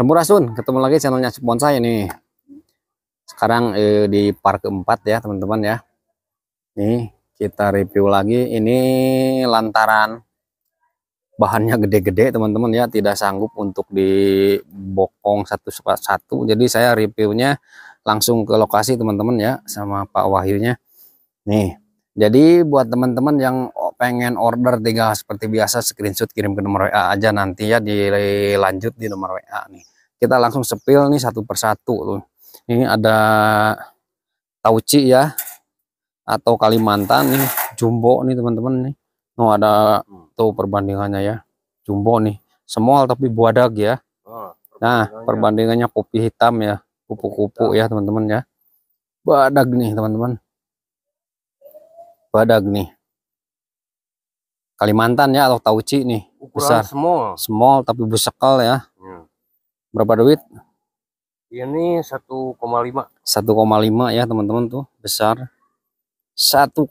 Campurasun, ketemu lagi channelnya Cipon saya nih. Sekarang eh, di park keempat ya teman-teman ya. Nih kita review lagi. Ini lantaran bahannya gede-gede teman-teman ya, tidak sanggup untuk dibokong satu-satu. Jadi saya reviewnya langsung ke lokasi teman-teman ya sama Pak Wahyunya. Nih, jadi buat teman-teman yang pengen order tinggal seperti biasa screenshot kirim ke nomor WA aja nanti ya dilanjut di nomor WA nih kita langsung sepil nih satu persatu tuh ini ada tauci ya atau Kalimantan nih jumbo nih teman-teman nih no oh, ada tuh perbandingannya ya jumbo nih semol tapi buadag ya oh, nah perbandingannya kopi hitam ya kupu-kupu ya teman-teman ya badag nih teman-teman badag nih Kalimantan ya atau tauci nih besar small. small tapi besekal ya berapa duit ini 1,5 1,5 ya teman-teman tuh besar 1,5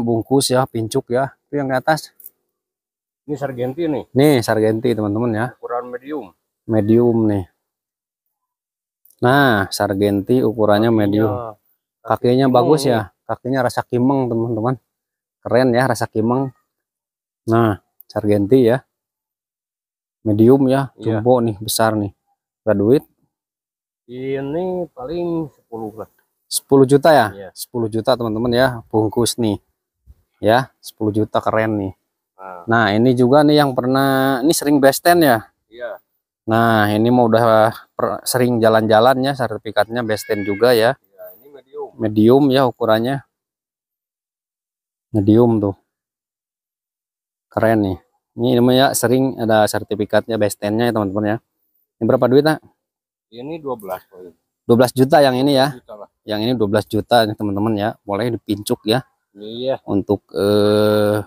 bungkus ya pincuk ya itu yang ke atas ini sargenti nih nih sargenti teman-teman ya ukuran medium medium nih nah sargenti ukurannya kakinya, medium kakinya, kakinya bagus ya kakinya rasa kimeng teman-teman keren ya rasa kimeng nah sargenti ya medium ya jumbo iya. nih besar nih duit? Ini paling 10 lah. 10 juta ya? Iya. Sepuluh 10 juta teman-teman ya, bungkus nih. Ya, 10 juta keren nih. Nah, nah ini juga nih yang pernah ini sering besten ya? Iya. Nah, ini mau udah per, sering jalan-jalannya sertifikatnya besten juga ya. ya ini medium. Medium ya ukurannya. Medium tuh. Keren nih. Ini namanya sering ada sertifikatnya bestennya ya teman-teman ya. Ini berapa duit, Nak? Ini 12, 12 juta yang ini ya. Yang ini 12 juta teman-teman ya. Boleh dipincuk ya. Iya. Untuk eh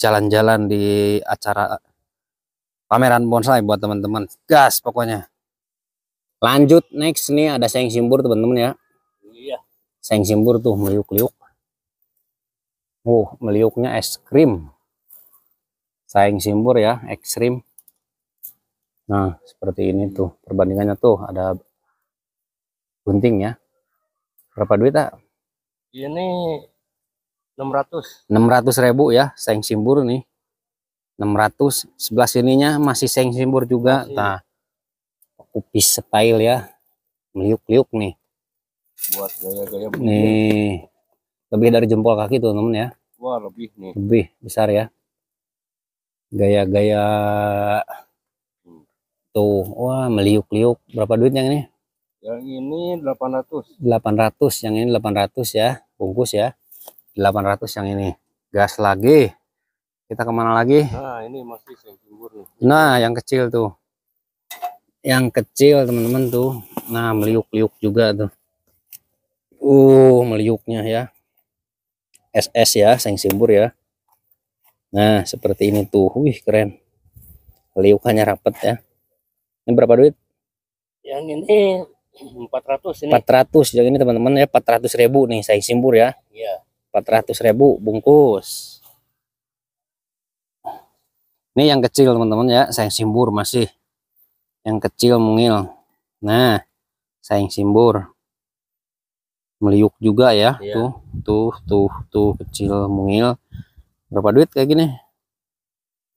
jalan-jalan di acara pameran bonsai buat teman-teman. Gas pokoknya. Lanjut next nih ada seng simbur teman-teman ya. Iya. Seng simbur tuh meliuk-liuk. Uh, meliuknya es krim. Sayang simbur ya, ekstrim. Nah, seperti ini tuh perbandingannya tuh ada gunting ya. Berapa duit, tak? Ini 600. 600 ribu ya, seng simbur nih. 600 sebelah sininya masih seng simbur juga. Masih. Nah, kupis style ya. Meliuk-liuk nih. Buat gaya-gaya Nih. Lebih dari jempol kaki tuh, temen ya. Wah, lebih nih. Lebih besar ya. Gaya-gaya Tuh, wah meliuk-liuk. Berapa duit yang ini? Yang ini 800. 800, yang ini 800 ya. Bungkus ya. 800 yang ini. Gas lagi. Kita kemana lagi? Nah, ini masih yang nih. Nah, yang kecil tuh. Yang kecil teman-teman tuh. Nah, meliuk-liuk juga tuh. Uh, meliuknya ya. SS ya, seng simbur ya. Nah, seperti ini tuh. Wih, keren. Liukannya rapet ya. Ini berapa duit? Yang ini 400 ini. 400 yang ini teman-teman ya 400 ribu nih saya simpur ya. Iya. 400 ribu bungkus. Ini yang kecil teman-teman ya saya simpur masih. Yang kecil mungil. Nah, sayang simbur. Meliuk juga ya. Iya. Tuh, tuh, tuh, tuh kecil mungil. Berapa duit kayak gini?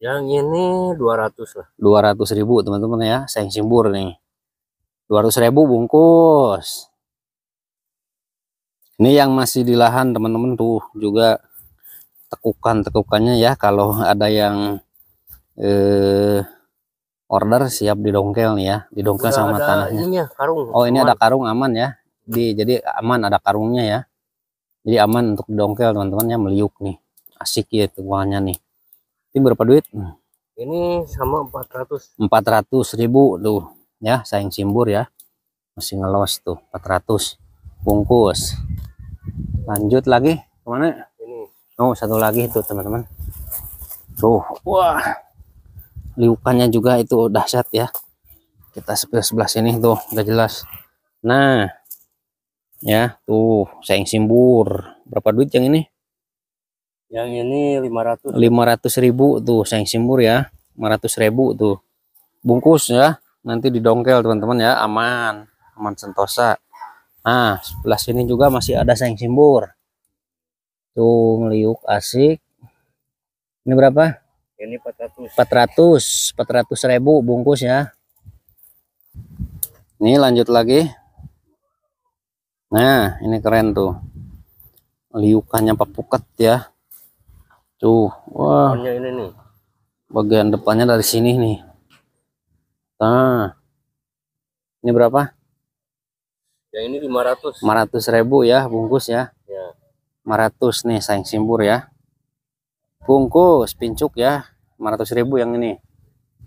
Yang ini 200 lah. 200 ribu teman-teman ya, sayang simbur nih. 200 ribu bungkus. Ini yang masih di lahan teman-teman tuh juga tekukan-tekukannya ya. Kalau ada yang eh, order siap didongkel nih ya, didongkel Udah sama tanahnya. ya, karung, oh ini aman. ada karung aman ya. Di, jadi aman ada karungnya ya. Jadi aman untuk dongkel teman-teman ya meliuk nih. Asik ya tuangannya nih. Ini berapa duit? Ini sama 400. 400 ribu tuh ya, sayang simbur ya. Masih ngelos tuh 400 bungkus. Lanjut lagi kemana? Ini. Oh satu lagi tuh teman-teman. Tuh, wah liukannya juga itu dahsyat ya. Kita sebelah sebelah sini tuh udah jelas. Nah, ya tuh sayang simbur. Berapa duit yang ini? Yang ini 500. 500 ribu tuh sayang simur ya. 500 ribu tuh. Bungkus ya. Nanti didongkel teman-teman ya. Aman. Aman sentosa. Nah sebelah sini juga masih ada sayang simbur. Tuh ngeliuk asik. Ini berapa? Ini 400. 400. 400 ribu bungkus ya. Ini lanjut lagi. Nah ini keren tuh. Liukannya papuket ya tuh wah Depannya ini nih bagian depannya dari sini nih nah ini berapa Ya ini 500 500 ribu ya bungkus ya, ya. 500 nih sayang simbur ya bungkus pincuk ya 500 ribu yang ini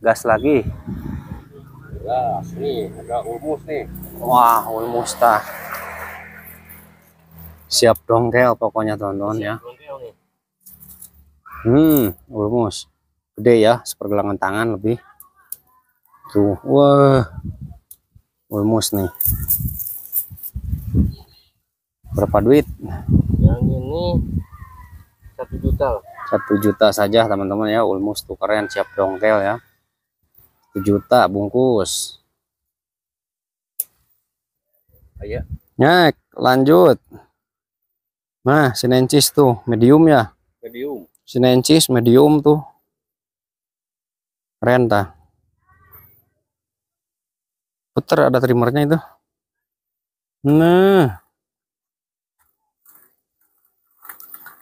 gas lagi gas nih ada ulmus nih wah ulmus tah siap dongkel pokoknya tonton ya dongkel. Hmm, almost. Gede ya, sepergelangan tangan lebih. Tuh, wah. Almost nih. Berapa duit? Yang ini satu juta. Satu juta saja teman-teman ya, Ulmus tuh keren siap dongkel ya. Satu juta bungkus. Ayo. Nyek, lanjut. Nah, sinensis tuh medium ya. Medium sinensis medium tuh keren tah puter ada trimmernya itu nah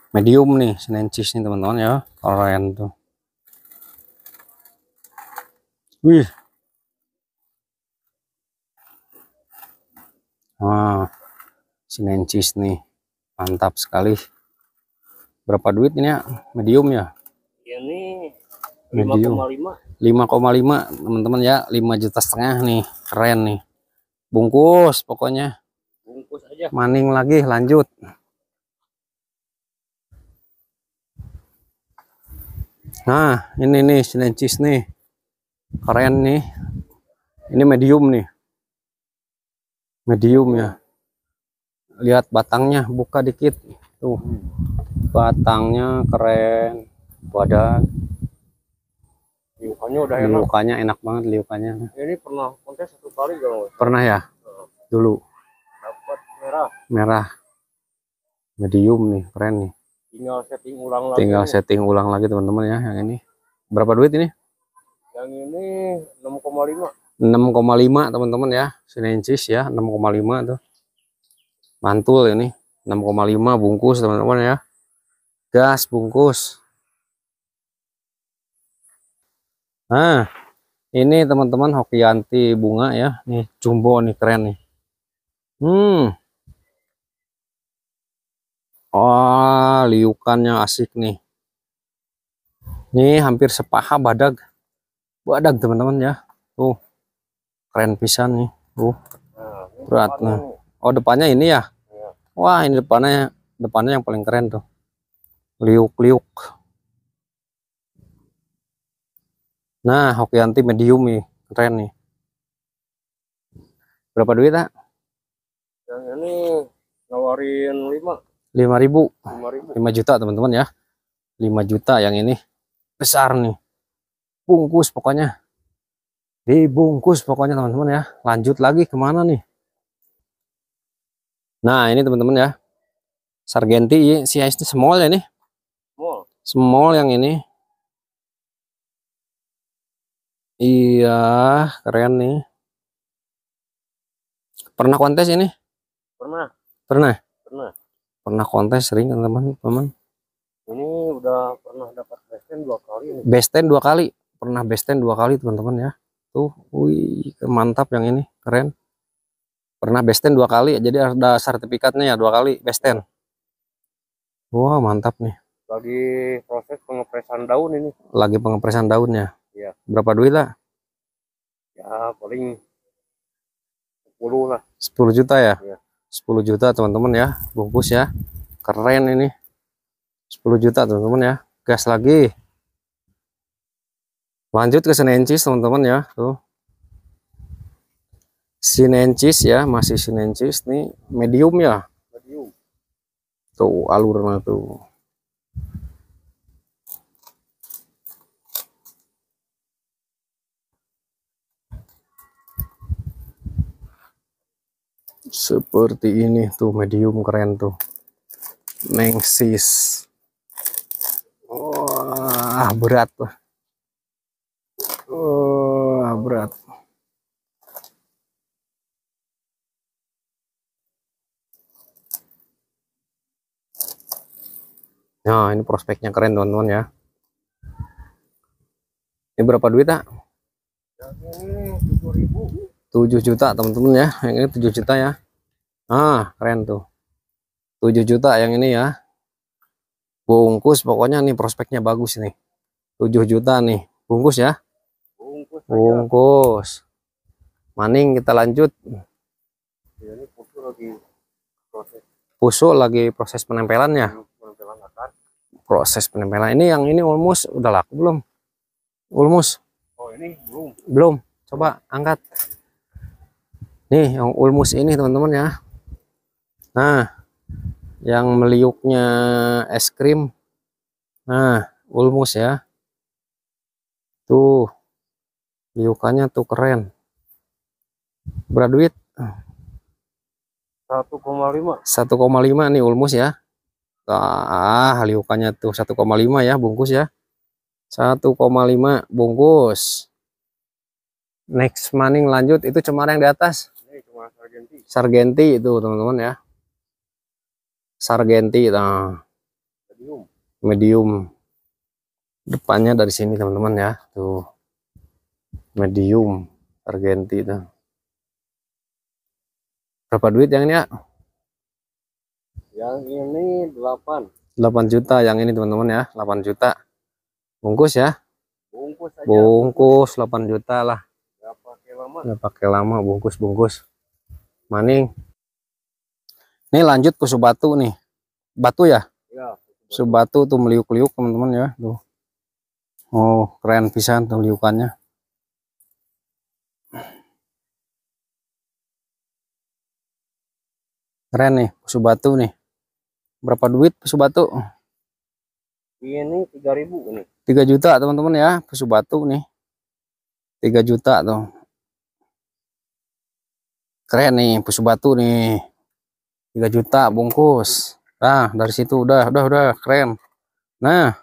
medium nih sinensis nih teman-teman ya keren tuh wih Wah, sinensis nih mantap sekali berapa duit ini ya medium ya ini medium 5,5 5,5 teman-teman ya 5 juta setengah nih keren nih bungkus pokoknya bungkus aja maning lagi lanjut nah ini nih sinencis nih keren nih ini medium nih medium ya lihat batangnya buka dikit tuh batangnya keren badan liukannya udah enak liukannya enak banget liukannya ini pernah kontes satu kali gak pernah ya dulu dapat merah merah medium nih keren nih tinggal setting ulang lagi tinggal setting ulang lagi teman-teman ya yang ini berapa duit ini yang ini 6,5 6,5 teman-teman ya sinensis ya 6,5 tuh mantul ini 6,5 bungkus teman-teman ya gas bungkus nah ini teman-teman hokianti bunga ya nih jumbo nih keren nih hmm oh liukannya asik nih ini hampir sepaha badag badag teman-teman ya tuh keren pisan nih tuh berat nah oh depannya ini ya iya. wah ini depannya depannya yang paling keren tuh liuk-liuk nah hoki anti medium nih keren nih berapa duit tak? yang ini nawarin 5 5 ribu 5, 5 juta teman-teman ya 5 juta yang ini besar nih bungkus pokoknya dibungkus pokoknya teman-teman ya lanjut lagi kemana nih nah ini teman-teman ya sargenti si ice small ya nih small yang ini iya keren nih pernah kontes ini pernah pernah pernah pernah kontes sering teman-teman ini udah pernah dapat besten dua kali ini. besten dua kali pernah besten dua kali teman-teman ya tuh wih mantap yang ini keren pernah besten dua kali jadi ada sertifikatnya ya dua kali besten wah wow, mantap nih lagi proses pengepresan daun ini lagi pengepresan daunnya iya berapa duit lah ya paling 10 lah 10 juta ya, ya. 10 juta teman-teman ya bungkus ya keren ini 10 juta teman-teman ya gas lagi lanjut ke sinensis teman-teman ya tuh sinencis ya masih sinencis nih medium ya medium tuh alurnya tuh seperti ini tuh medium keren tuh mengsis wah berat wah berat nah ini prospeknya keren teman-teman ya ini berapa duit tak? Yang 7 juta teman-teman ya yang ini 7 juta ya Ah, keren tuh. 7 juta yang ini ya. Bungkus pokoknya nih prospeknya bagus nih. 7 juta nih. Bungkus ya. Bungkus. Bungkus. Maning kita lanjut. Iya, ini pusuk lagi proses. Pusuk lagi proses penempelannya. Penempelan akar. Ya? Iya, proses penempelan. Ini yang ini ulmus udah laku belum? Ulmus. Oh, ini belum. Belum. Coba angkat. Nih, yang ulmus ini teman-teman ya Nah, yang meliuknya es krim. Nah, ulmus ya. Tuh, liukannya tuh keren. Berapa duit? 1,5. 1,5 nih ulmus ya. Ah, liukannya tuh 1,5 ya, bungkus ya. 1,5 bungkus. Next maning lanjut itu cemara yang di atas. Ini cemara sargenti. Sargenti itu, teman-teman ya sargenti nah medium, medium. depannya dari sini teman-teman ya tuh medium sargenti nah berapa duit yang ini ya yang ini 8 8 juta yang ini teman-teman ya 8 juta bungkus ya bungkus aja. bungkus 8 juta lah nggak pakai lama nggak pakai lama bungkus bungkus maning ini lanjut ke subatu nih. Batu ya? Iya. Subatu tuh meliuk-liuk teman-teman ya. Tuh. Oh, keren pisan tuh liukannya. Keren nih, subatu nih. Berapa duit subatu? Ini 3000 ini. 3 juta teman-teman ya, subatu nih. 3 juta tuh. Keren nih pusu batu nih. 3 juta bungkus nah dari situ udah udah udah keren nah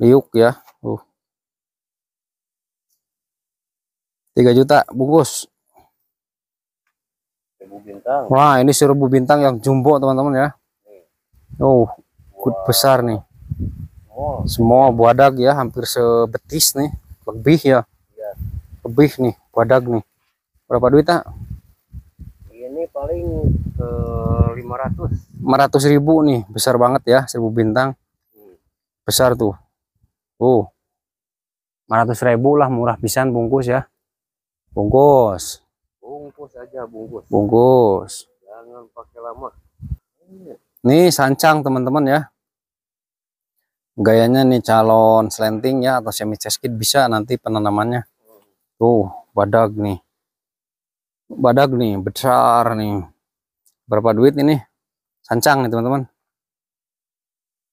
liuk ya uh 3 juta bungkus bintang. Wah, ini seribu bintang yang jumbo, teman-teman ya. Oh, uh, good besar nih. Semua buadag ya, hampir sebetis nih, lebih ya. Iya. Lebih nih, buadag nih. Berapa duit, tak? Ah? paling ke 500 500 ribu nih besar banget ya 1000 bintang hmm. besar tuh uh 500 ribu lah murah pisan bungkus ya bungkus bungkus aja bungkus bungkus jangan pakai lama nih sancang teman-teman ya gayanya nih calon slanting ya atau semi ceskit bisa nanti penanamannya hmm. tuh badak nih badak nih besar nih berapa duit ini sancang nih teman-teman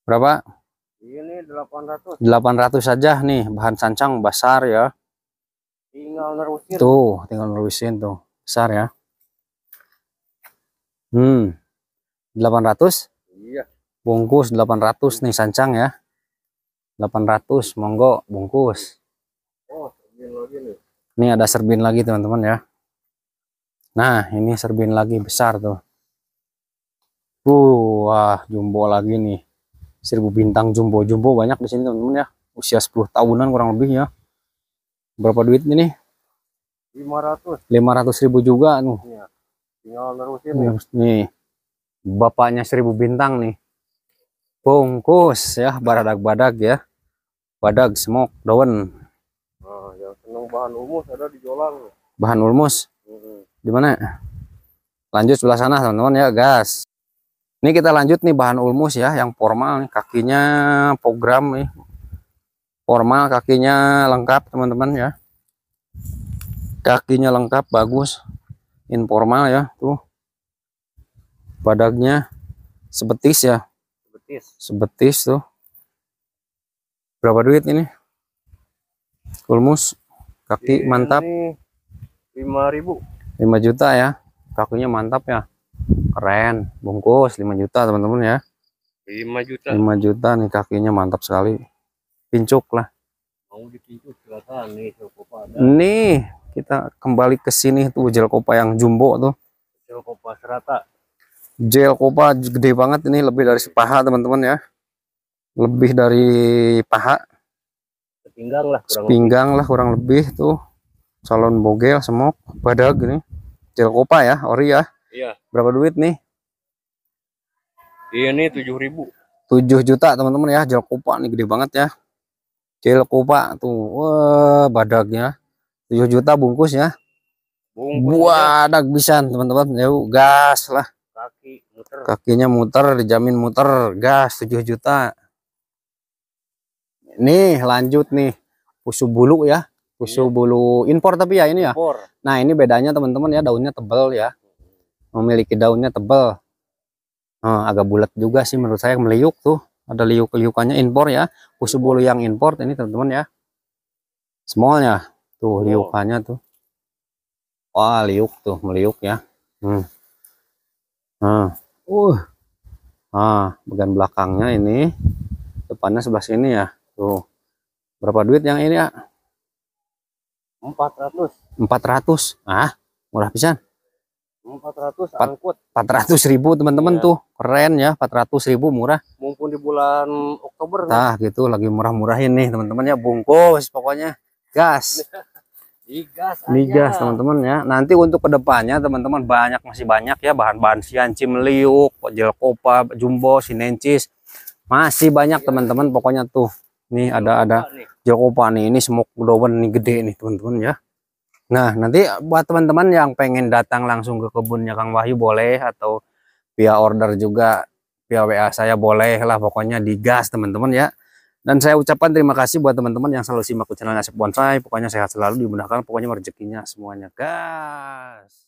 berapa ini 800 800 saja nih bahan sancang besar ya tinggal nerusin tuh tinggal nerusin tuh besar ya hmm 800 iya bungkus 800 nih sancang ya 800 monggo bungkus oh serbin lagi nih ini ada serbin lagi teman-teman ya Nah, ini serbin lagi besar tuh. Uh, wah, jumbo lagi nih. Seribu bintang jumbo-jumbo banyak di sini teman-teman ya. Usia 10 tahunan kurang lebih ya. Berapa duit ini? 500. 500 ribu juga nih. Iya. Tinggal nerusin nih. Nih. Bapaknya seribu bintang nih. Bungkus ya, baradak-badak ya. Badak, smoke, daun. Nah, yang senang bahan ulmus ada di Jolang. Bahan ulmus? di mana? Lanjut sebelah sana teman-teman ya, gas. Ini kita lanjut nih bahan ulmus ya, yang formal nih, kakinya program nih. Formal kakinya lengkap teman-teman ya. Kakinya lengkap bagus. Informal ya, tuh. Badaknya sebetis ya. Sebetis. Sebetis tuh. Berapa duit ini? Ulmus kaki ini mantap. 5000. 5 juta ya kakinya mantap ya keren bungkus 5 juta teman-teman ya 5 juta 5 juta nih kakinya mantap sekali pincuk lah mau dipincuk silakan nih jelkopa nih kita kembali ke sini tuh jelkopa yang jumbo tuh jelkopa serata jelkopa gede banget ini lebih dari sepaha teman-teman ya lebih dari paha pinggang lah kurang lah kurang lebih tuh Salon bogel semok badak gini jelkopa ya ori ya iya berapa duit nih ini iya tujuh ribu tujuh juta teman-teman ya jelkopa nih gede banget ya jelkopa tuh wah badaknya tujuh juta bungkus ya bungkus badak ya. bisa teman-teman ya gas lah kaki muter kakinya muter dijamin muter gas tujuh juta nih lanjut nih pusu bulu ya Kusu iya. bulu impor tapi ya ini ya. Impor. Nah, ini bedanya teman-teman ya daunnya tebal ya. Memiliki daunnya tebal. Nah, agak bulat juga sih menurut saya meliuk tuh. Ada liuk-liukannya impor ya. Kusu bulu yang impor ini teman-teman ya. Smallnya tuh oh. liukannya tuh. Wah, liuk tuh, meliuk ya. Hmm. Nah. Uh. Nah, bagian belakangnya ini depannya sebelah sini ya. Tuh. Berapa duit yang ini ya? 400. 400. Ah, murah pisan. 400 angkut. 400 ribu teman-teman yeah. tuh keren ya 400 ribu murah mumpung di bulan Oktober nah kan? gitu lagi murah-murahin nih teman-teman ya bungkus pokoknya gas digas digas teman-teman ya nanti untuk kedepannya teman-teman banyak masih banyak ya bahan-bahan siancim liuk jelkopa jumbo sinencis masih banyak iya. teman-teman pokoknya tuh nih ada ada Joko nih ini smoke glowen nih gede nih teman-teman ya nah nanti buat teman-teman yang pengen datang langsung ke kebunnya Kang Wahyu boleh atau via order juga via WA saya boleh lah pokoknya digas teman-teman ya dan saya ucapkan terima kasih buat teman-teman yang selalu simak channel Asep Bonsai pokoknya sehat selalu dimudahkan pokoknya rezekinya semuanya gas